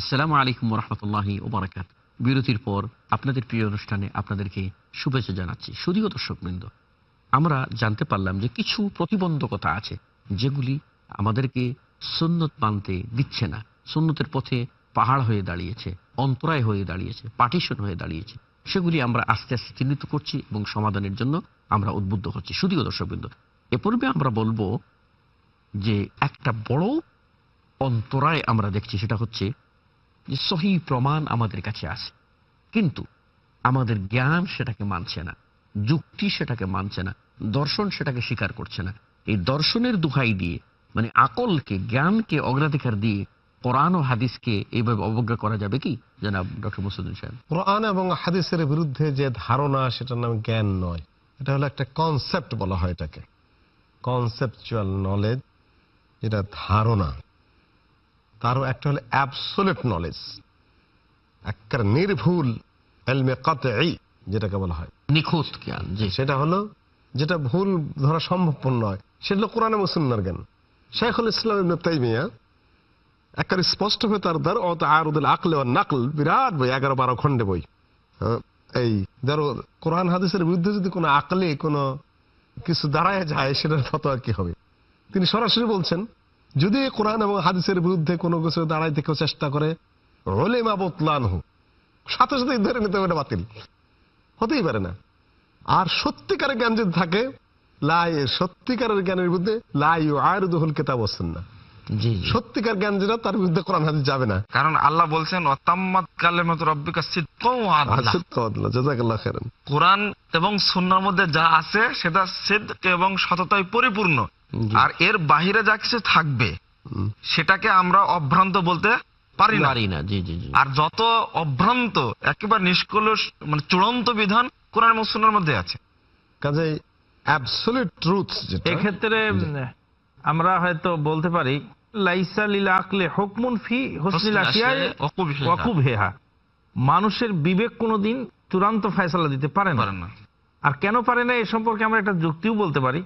আসসালামু আলাইকুম রহমতুল্লাহি ওবরাকাত বিরতির পর আপনাদের প্রিয় অনুষ্ঠানে আপনাদেরকে শুভেচ্ছা জানাচ্ছি শুধুও দর্শকবৃন্দ আমরা জানতে পারলাম যে কিছু প্রতিবন্ধকতা আছে যেগুলি আমাদেরকে সুন্নত মানতে দিচ্ছে না সুন্নতের পথে পাহাড় হয়ে দাঁড়িয়েছে অন্তরায় হয়ে দাঁড়িয়েছে পার্টিশন হয়ে দাঁড়িয়েছে সেগুলি আমরা আস্তে আস্তে চিহ্নিত করছি এবং সমাধানের জন্য আমরা উদ্বুদ্ধ হচ্ছি শুধুও দর্শকবৃন্দ এ পূর্বে আমরা বলবো যে একটা বড় অন্তরায় আমরা দেখছি সেটা হচ্ছে যে সহি প্রমাণ আমাদের কাছে আছে কিন্তু আমাদের জ্ঞান সেটাকে মানছে না যুক্তি সেটাকে মানছে না দর্শন সেটাকে স্বীকার করছে না এই দর্শনের দুহাই দিয়ে মানে আকলকে জ্ঞানকে অগ্রাধিকার দিয়ে কোরআন ও হাদিসকে এইভাবে অবজ্ঞা করা যাবে কি জানাব ডক্টর মুসুদ্দিন সাহেব কোরআন এবং হাদিসের বিরুদ্ধে যে ধারণা সেটার নাম জ্ঞান নয় এটা হলো একটা কনসেপ্ট বলা হয় এটাকে কনসেপচুয়াল নলেজ এটা ধারণা তারও একটা হলো অ্যাবসোলেট নলেজ একটা নির্ভুল এলমে কত যেটাকে বলা হয় নিখুঁত জ্ঞান সেটা হলো যেটা ভুল ধরা সম্ভবপর নয় সেটা হলো কোরআন মুসুন্নার জ্ঞান শেখুল ইসলাম ইবনে তাইমিয়া একবার স্পষ্টভাবে তার দার অত আরুদুল আকল নাকল বিরাট বই এগারো বারো খণ্ডে বই হ্যাঁ, এই ধরো কোরআন হাদিসের বিরুদ্ধে যদি কোনো আকলে কোনো কিছু দাঁড়ায় যায় সেটার আর কি হবে তিনি সরাসরি বলছেন যদি কোরআন এবং হাদিসের বিরুদ্ধে কোনো কিছু দাঁড়াইতে কেউ চেষ্টা করে রলেমা বতলানহু সাথে সাথে ধরে নিতে হবে বাতিল হতেই পারে না আর সত্যিকারের জ্ঞান যদি থাকে লাই সত্যিকারের জ্ঞানের বিরুদ্ধে লাই আর দহল কেতাব না সত্যিকার জ্ঞান যেটা তার বিরুদ্ধে কোরআন হাদিস যাবে না কারণ আল্লাহ বলছেন অতাম্মাত কালেমাত মতো সিদ্দাও আদলা সিদ্দাও আদলা জাযাকাল্লাহ কোরআন এবং সুন্নার মধ্যে যা আছে সেটা সিদ্ক এবং সততায় পরিপূর্ণ আর এর বাহিরে যা কিছু থাকবে সেটাকে আমরা অভ্রান্ত বলতে পারি না জি জি আর যত অভ্রান্ত একেবারে নিষ্কলুষ মানে চূড়ান্ত বিধান কোরআন এবং সুন্নাহর মধ্যে আছে কাজেই অ্যাবসলিউট ট্রুথ এক্ষেত্রে আমরা হয়তো বলতে পারি লাইসা মানুষের বিবেক কোনদিন চূড়ান্ত ফয়সালা দিতে পারে না আর কেন পারে না এ সম্পর্কে আমরা একটা যুক্তিও বলতে পারি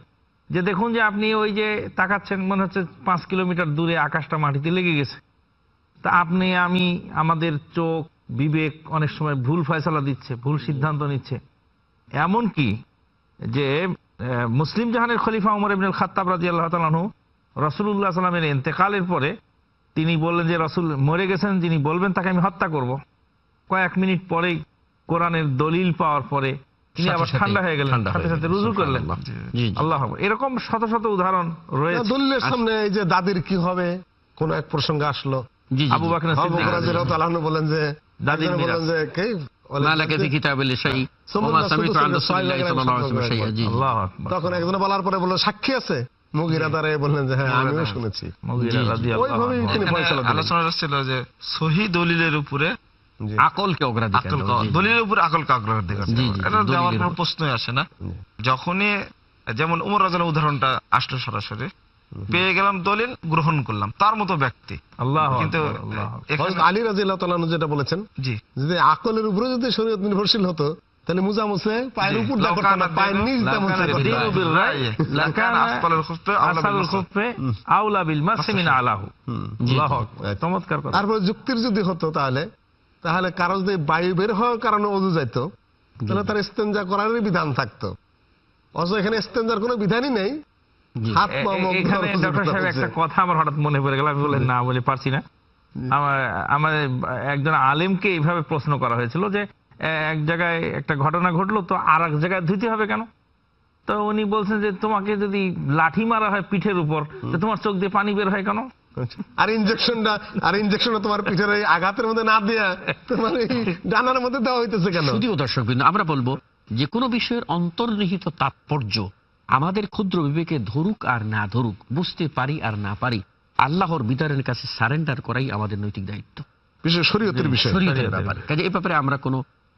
যে দেখুন যে আপনি ওই যে তাকাচ্ছেন মনে হচ্ছে পাঁচ কিলোমিটার দূরে আকাশটা মাটিতে লেগে গেছে তা আপনি আমি আমাদের চোখ বিবেক অনেক সময় ভুল ফয়সালা দিচ্ছে ভুল সিদ্ধান্ত নিচ্ছে এমন কি যে মুসলিম জাহানের খলিফা উমর ইবনুল খাতাব রাজি আল্লাহ তালু রসুল্লাহ সাল্লামের এন্তেকালের পরে তিনি বললেন যে রসুল মরে গেছেন যিনি বলবেন তাকে আমি হত্যা করব। কয়েক মিনিট পরেই কোরআনের দলিল পাওয়ার পরে তিনি আবার ঠান্ডা হয়ে গেলেন সাথে সাথে রুজু করলেন আল্লাহ এরকম শত শত উদাহরণ রয়েছে দলিলের সামনে এই যে দাদির কি হবে কোন এক প্রসঙ্গ আসলো আবু বাকর বলেন যে দাদির বলেন যে তখন একজনে বলার পরে বললো সাক্ষী আছে মুগিরা বললেন যে হ্যাঁ আমিও শুনেছি ছিল যে সহি দলিলের উপরে যখনই যেমন উমর রাজার উদাহরণটা আসলো সরাসরি পেয়ে গেলাম দলিল গ্রহণ করলাম তার মতো ব্যক্তি আল্লাহ কিন্তু আলী রাজিল্লাহ যেটা বলেছেন জি যদি আকলের উপরে যদি শরীয়ত নির্ভরশীল হতো তাহলে মোজা মুছে পায়ের উপর দা করতে না পায়ের নিচ দা বিল রাই লাকান আসফালুল খুফফে খুফফে বিল মাসি মিন আচ্ছা, আচ্ছা। আলাহু যুক্তির যদি হতো তাহলে তাহলে কারো যদি বায়ু বের হওয়ার কারণে অজু যাইত তাহলে তার ইস্তেঞ্জা করার বিধান থাকতো অথচ এখানে ইস্তেঞ্জার কোনো বিধানই নেই হাত পা মুখ ডক্টর সাহেব একটা কথা আমার হঠাৎ মনে পড়ে গেল আমি বলে না বলে পারছি না আমার আমার একজন আলেমকে এইভাবে প্রশ্ন করা হয়েছিল যে এক জায়গায় একটা ঘটনা ঘটলো তো আর এক জায়গায় ধুইতে হবে কেন তো উনি বলছেন যে তোমাকে যদি লাঠি মারা হয় পিঠের উপর তোমার চোখ দিয়ে পানি বের হয় কেন আর ইনজেকশনটা আর ইনজেকশনটা তোমার পিঠের ওই আঘাতের মধ্যে না দেয়া তোমার এই ডানার মধ্যে দেওয়া হইতেছে কেন যদিও দর্শক বিন্দু আমরা বলবো যে কোনো বিষয়ের অন্তর্নিহিত তাৎপর্য আমাদের ক্ষুদ্র বিবেকে ধরুক আর না ধরুক বুঝতে পারি আর না পারি আল্লাহর বিদারের কাছে সারেন্ডার করাই আমাদের নৈতিক দায়িত্ব বিশেষ শরীয়তের বিষয় কাজে এ ব্যাপারে আমরা কোনো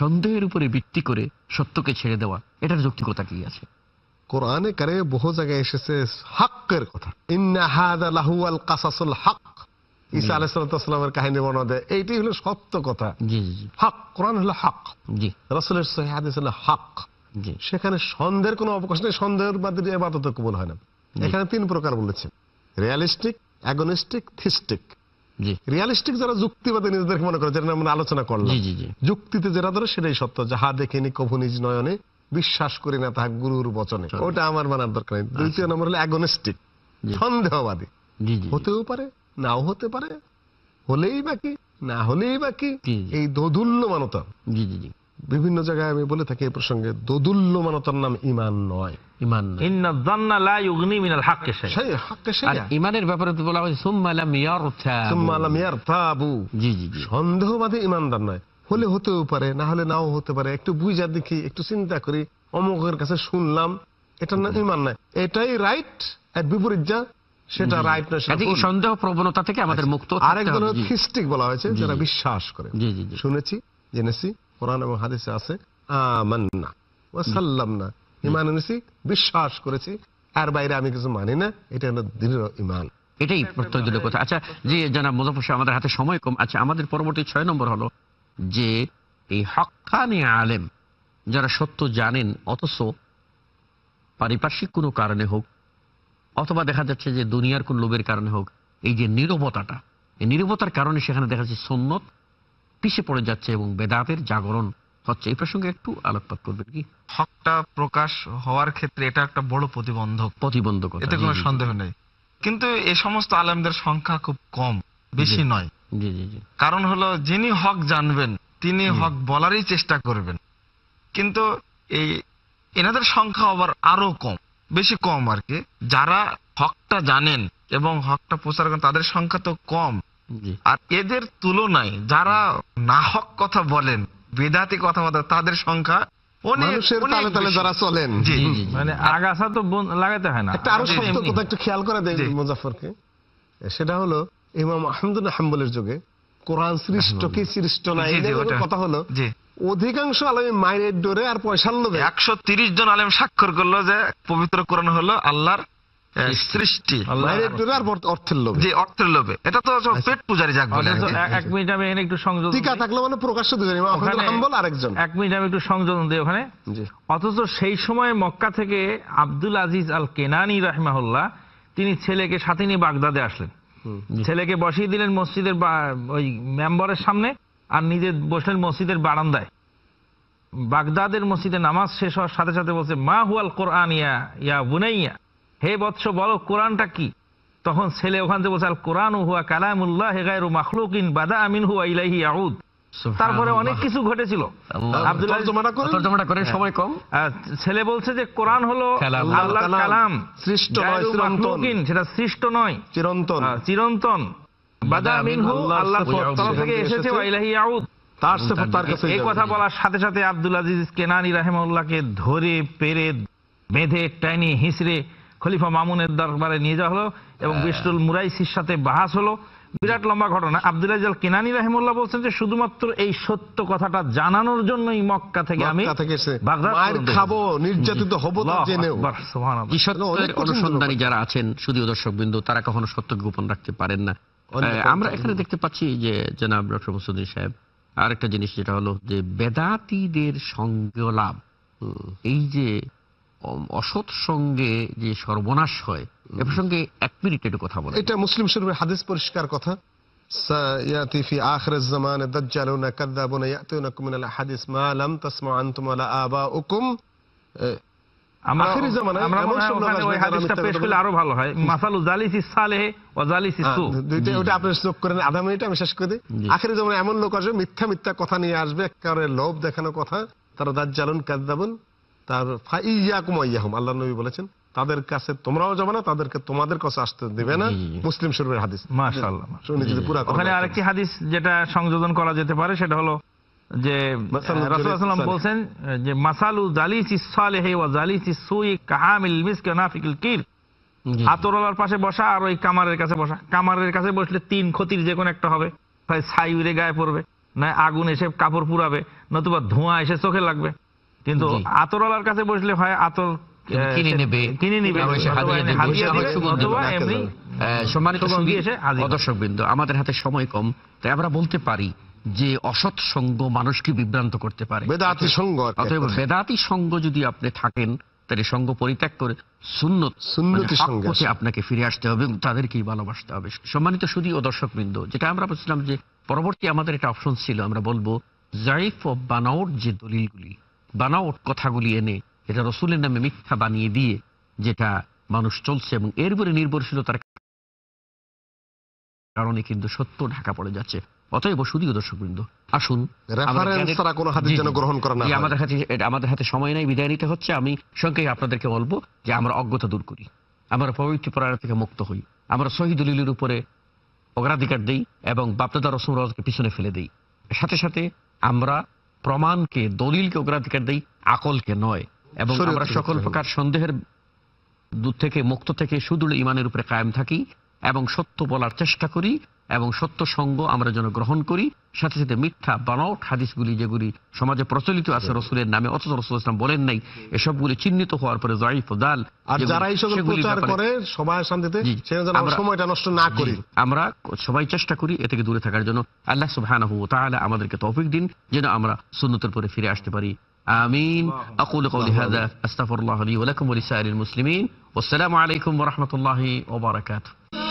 সন্দেহের উপরে ভিত্তি করে সত্যকে ছেড়ে দেওয়া এটার যৌক্তিকতা কি আছে কোরআনে কারে বহু জায়গায় এসেছে হকের কথা ইন্নাহাদাল কাসাসুল হক ঈসা আলাইসালামের কাহিনী বর্ণনা দেয় এইটি হলো সত্য কথা জি জি হক কোরআন হলো হক জি রসুলের সহিদ হলো হক সেখানে সন্দেহের কোনো অবকাশ নেই সন্দেহের বাদে এবাদত কবুল হয় না এখানে তিন প্রকার বলেছে রিয়ালিস্টিক অ্যাগনিস্টিক থিস্টিক রিয়ালিস্টিক যারা যুক্তিবাদী নিজেদেরকে মনে করে যেটা আমরা আলোচনা করলাম যুক্তিতে যেটা ধরো সেটাই সত্য যাহা দেখেনি কভু নিজ নয়নে বিশ্বাস করি না তাহা গুরুর বচনে ওটা আমার মানার দরকার নেই আচ্ছা। দ্বিতীয় নম্বর হলো অ্যাগনিস্টিক সন্দেহবাদী হতেও পারে নাও হতে পারে হলেই বাকি না হলেই বাকি এই দোদুল্য মানতা জি জি জি বিভিন্ন জায়গায় আমি বলে থাকি এই প্রসঙ্গে মানতার নাম ইমান নয় হলে হতেও পারে না হলে নাও হতে পারে একটু বুঝা দেখি একটু চিন্তা করি অমুকের কাছে শুনলাম এটা না ইমান নয় এটাই রাইট বিপরীত যা সেটা রাইট নয় সন্দেহ প্রবণতা থেকে আমাদের মুক্ত আরেক ধরনের বলা হয়েছে যারা বিশ্বাস করে শুনেছি জেনেছি কোরআন এবং হাদিসে আছে আমান্না না ইমান এনেছি বিশ্বাস করেছি আর বাইরে আমি কিছু মানি না এটা হলো দৃঢ় ইমান এটাই কথা আচ্ছা সাহেব আমাদের হাতে সময় কম আচ্ছা আমাদের পরবর্তী ছয় নম্বর হলো যে এই হকানি আলেম যারা সত্য জানেন অথচ পারিপার্শ্বিক কোনো কারণে হোক অথবা দেখা যাচ্ছে যে দুনিয়ার কোন লোভের কারণে হোক এই যে নিরবতাটা এই নিরবতার কারণে সেখানে দেখা যাচ্ছে সন্ন্যত পিছিয়ে পড়ে যাচ্ছে এবং বেদাতের জাগরণ হচ্ছে এই প্রসঙ্গে একটু আলোকপাত করবেন কি হকটা প্রকাশ হওয়ার ক্ষেত্রে এটা একটা বড় প্রতিবন্ধক প্রতিবন্ধক এতে কোনো সন্দেহ নেই কিন্তু এ সমস্ত আলেমদের সংখ্যা খুব কম বেশি নয় কারণ হলো যিনি হক জানবেন তিনি হক বলারই চেষ্টা করবেন কিন্তু এই এনাদের সংখ্যা আবার আরো কম বেশি কম আর কি যারা হকটা জানেন এবং হকটা প্রচার করেন তাদের সংখ্যা তো কম আর এদের তুলনায় যারা না হক কথা বলেন বেদাতি বলেন তাদের সংখ্যা মানে একশো তিরিশ সেটা হলো ইমাম যুগে কোরআন কথা হলো অধিকাংশ ডোরে আর একশো জন আলেম স্বাক্ষর করলো যে পবিত্র কোরআন হলো আল্লাহর হ্যাঁ। সৃষ্টি অর্থের জি অর্থের লোভে এটা তো আচ্ছা। পেট পূজারি যাক বলে এক মিনিট আমি এখানে একটু সংযোজন টিকা মানে প্রকাশ্য আরেকজন এক মিনিট আমি একটু সংযোজন দিই ওখানে অথচ সেই সময় মক্কা থেকে আব্দুল আজিজ আল কেনানি রাহমাহুল্লাহ তিনি ছেলেকে সাথে নিয়ে বাগদাদে আসলেন ছেলেকে বসিয়ে দিলেন মসজিদের ওই মেম্বরের সামনে আর নিজে বসলেন মসজিদের বারান্দায় বাগদাদের মসজিদে নামাজ শেষ হওয়ার সাথে সাথে বলছে মা হুয়াল কোরআন ইয়া ইয়া বুনাইয়া হে বৎস বলো কোরআনটা কি তখন ছেলে ওখান থেকে বলছে আল কোরআন হুয়া কালামুল্লাহ হেগায়রু বাদা আমিন হুয়া ইলাহি আউদ তারপরে অনেক কিছু ঘটেছিল হ্যাঁ। ছেলে বলছে যে কোরআন হলো আল্লাহ কালাম সৃষ্ট সেটা সৃষ্ট নয় চিরন্তন চিরন্তন বাদা আল্লাহ থেকে এসেছে ওয়া ইলাহি আউদ এই কথা বলার সাথে সাথে আব্দুল আজিজ কেনানি রাহেমাউল্লাহকে ধরে পেরে বেঁধে টানি হিসড়ে খলিফা মামুনের দরবারে নিয়ে যাওয়া হলো এবং হ্যাঁ। বিষ্ণুল মুরাইসির সাথে বাহাস হলো বিরাট লম্বা ঘটনা আব্দুল আজাল কেনানি রাহিমুল্লাহ বলছেন যে শুধুমাত্র এই সত্য কথাটা জানানোর জন্যই মক্কা থেকে আমি খাবো নির্যাতিত হব অনুসন্ধানী যারা আছেন শুধুও দর্শক বিন্দু তারা কখনো সত্য গোপন রাখতে পারেন না আমরা এখানে দেখতে পাচ্ছি যে জনাব ডক্টর মুসুদ্দিন সাহেব আরেকটা জিনিস যেটা হলো যে বেদাতিদের সঙ্গলাভ এই যে অসৎ সঙ্গে যে সর্বনাশ হয় এ প্রসঙ্গে এক মিনিট একটু কথা বলে এটা মুসলিম শরীফের হাদিস পরিষ্কার কথা سيأتي في الزمان الدجالون كذابون من ما لم ولا এমন লোক আসবে মিথ্যা মিথ্যা কথা নিয়ে আসবে কারণে লোভ দেখানো কথা তারা দাজ্জালুন কাদ্দাবুন তার আল্লাহ নবী বলেছেন তাদের কাছে তোমরাও যাবে না তাদেরকে তোমাদের কাছে আসতে দেবে না মুসলিম শরীফের হাদিস মাশাআল্লাহ ওখানে আরেকটি হাদিস যেটা সংযোজন করা যেতে পারে সেটা হলো যে রাসূলুল্লাহ যে মাসালু ওয়া সুই কাহামিল মিসক নাফিকুল কির হাতরলার পাশে বসা আর ওই কামারের কাছে বসা কামারের কাছে বসলে তিন ক্ষতির যে কোনো একটা হবে হয় ছাই গায়ে পড়বে না আগুন এসে কাপড় পুরাবে নতুবা ধোঁয়া এসে চোখে লাগবে কিন্তু আতরওয়ালার কাছে বসলে হয় আতর আমাদের হাতে সময় কম তাই আমরা বলতে পারি যে মানুষকে বিভ্রান্ত করতে পারে বেদাতি সঙ্গ যদি আপনি থাকেন তাহলে সঙ্গ পরিত্যাগ করে সুন্নত সুন্নতি মানে সঙ্গে আপনাকে ফিরে আসতে হবে এবং তাদেরকেই ভালোবাসতে হবে সম্মানিত শুধু ও দর্শক বৃন্দ যেটা আমরা বলছিলাম যে পরবর্তী আমাদের একটা অপশন ছিল আমরা বলবো জাইফ ও বানাউর যে দলিলগুলি বানাওট কথাগুলি এনে এটা রসুলের নামে মিথ্যা বানিয়ে দিয়ে যেটা মানুষ চলছে এবং এর উপরে নির্ভরশীলতার কারণে কিন্তু সত্য ঢাকা পড়ে যাচ্ছে অতএব শুধুও দর্শক বৃন্দ আসুন আমাদের হাতে আমাদের হাতে সময় নাই বিদায় নিতে হচ্ছে আমি সংখ্যায় আপনাদেরকে বলবো যে আমরা অজ্ঞতা দূর করি আমরা পবিত্র পরায়ণ থেকে মুক্ত হই আমরা শহীদুলিলের উপরে অগ্রাধিকার দিই এবং বাপদাদা রসম রাজকে পিছনে ফেলে দিই সাথে সাথে আমরা প্রমাণকে দলিলকে অগ্রাধিকার দেই আকলকে নয় এবং আমরা সকল হ্যাঁ। প্রকার সন্দেহের দূর থেকে মুক্ত থেকে সুদূর ইমানের উপরে কায়েম থাকি এবং সত্য বলার চেষ্টা করি এবং সত্য সঙ্গ আমরা যেন গ্রহণ করি সাথে সাথে মিথ্যা বানাওট হাদিসগুলি যেগুলি সমাজে প্রচলিত আছে রসুলের নামে অথচ রসুল ইসলাম বলেন নাই এসবগুলি চিহ্নিত হওয়ার পরে জয়ীফ দাল আমরা সবাই চেষ্টা করি এ থেকে দূরে থাকার জন্য আল্লাহ সুবাহ আমাদেরকে তৌফিক দিন যেন আমরা সুন্নতের পরে ফিরে আসতে পারি آمين أقول قولي هذا أستغفر الله لي ولكم ولسائر المسلمين والسلام عليكم ورحمة الله وبركاته